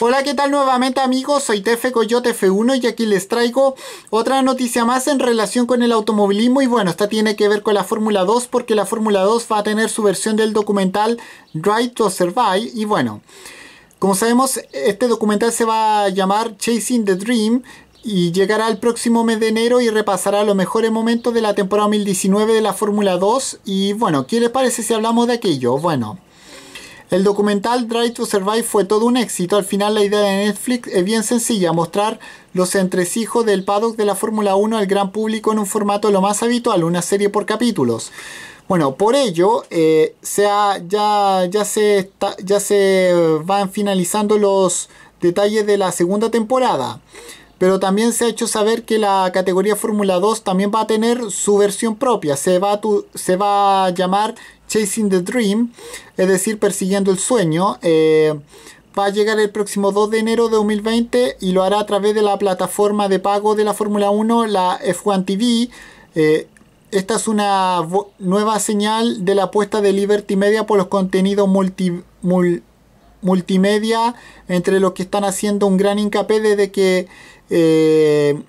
Hola, ¿qué tal nuevamente amigos? Soy Tefe Coyote F1 y aquí les traigo otra noticia más en relación con el automovilismo y bueno, esta tiene que ver con la Fórmula 2 porque la Fórmula 2 va a tener su versión del documental Drive to Survive y bueno, como sabemos este documental se va a llamar Chasing the Dream y llegará el próximo mes de enero y repasará los mejores momentos de la temporada 2019 de la Fórmula 2 y bueno, ¿qué les parece si hablamos de aquello? Bueno... El documental Drive to Survive fue todo un éxito. Al final la idea de Netflix es bien sencilla, mostrar los entresijos del paddock de la Fórmula 1 al gran público en un formato lo más habitual, una serie por capítulos. Bueno, por ello eh, ya, ya, se está, ya se eh, van finalizando los detalles de la segunda temporada. Pero también se ha hecho saber que la categoría Fórmula 2 también va a tener su versión propia. Se va, a llamar Chasing the Dream, es decir, persiguiendo el sueño. Eh, va a llegar el próximo 2 de enero de 2020 y lo hará a través de la plataforma de pago de la Fórmula 1, la F1 TV. Eh, esta es una nueva señal de la apuesta de Liberty Media por los contenidos multi, multimedia, entre los que están haciendo un gran hincapié desde que eh,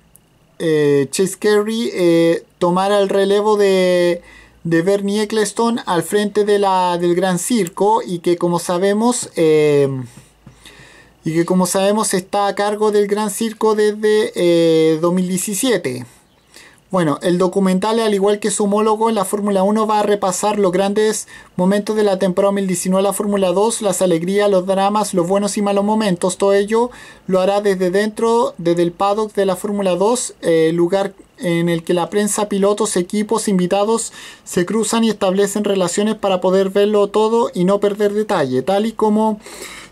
eh, Chase Carey eh, tomara el relevo de, Bernie Eccleston al frente de del Gran Circo y que como sabemos y que como sabemos está a cargo del Gran Circo desde 2017. Bueno, el documental, al igual que su homólogo en la Fórmula 1, va a repasar los grandes momentos de la temporada 2019 la Fórmula 2, las alegrías, los dramas, los buenos y malos momentos. Todo ello lo hará desde dentro, desde el paddock de la Fórmula 2, El eh, lugar en el que la prensa, pilotos, equipos, invitados se cruzan y establecen relaciones para poder verlo todo y no perder detalle, tal y como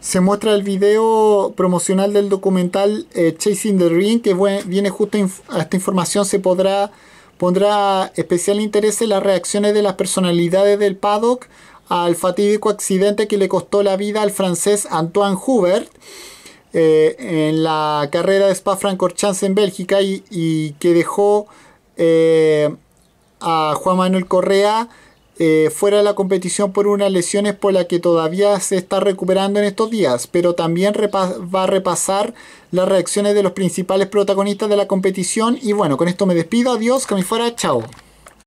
se muestra el video promocional del documental eh, Chasing the Ring, que viene justo a esta información, se podrá pondrá especial interés en las reacciones de las personalidades del paddock al fatídico accidente que le costó la vida al francés Antoine Hubert eh, en la carrera de Spa-Francorchamps en Bélgica y, que dejó eh, a Juan Manuel Correa eh, fuera de la competición por unas lesiones por las que todavía se está recuperando en estos días, pero también va a repasar las reacciones de los principales protagonistas de la competición. Y bueno, con esto me despido, adiós, que me fuera, chao.